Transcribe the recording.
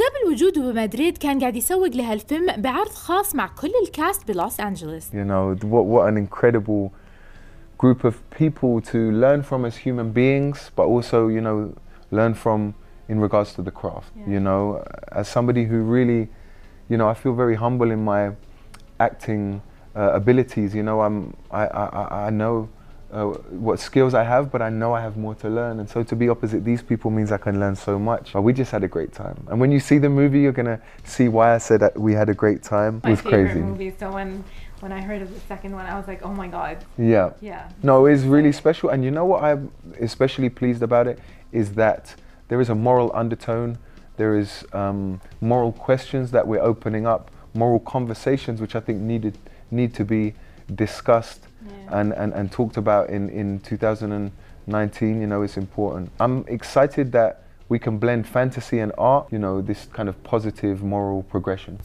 وقبل وجوده بمدريد كان قاعد يسوق لهالفيلم بعرض خاص مع كل الكاست بلوس أنجلوس. You know what what an incredible group of people to learn from as human beings, but also you know learn from in regards to the craft. Yeah. You know, as somebody who really, you know, I feel very humble in my acting uh, abilities. You know, I'm I I, I know. uh, what skills I have, but I know I have more to learn. And so to be opposite these people means I can learn so much. But we just had a great time. And when you see the movie, you're gonna see why I said that we had a great time. My it was favorite crazy. Movie. So when when I heard of the second one, I was like, oh my god. Yeah. Yeah. No, it's really special. And you know what I'm especially pleased about it is that there is a moral undertone. There is um, moral questions that we're opening up, moral conversations which I think needed need to be discussed yeah. and, and, and talked about in, in 2019, you know, it's important. I'm excited that we can blend fantasy and art, you know, this kind of positive moral progression.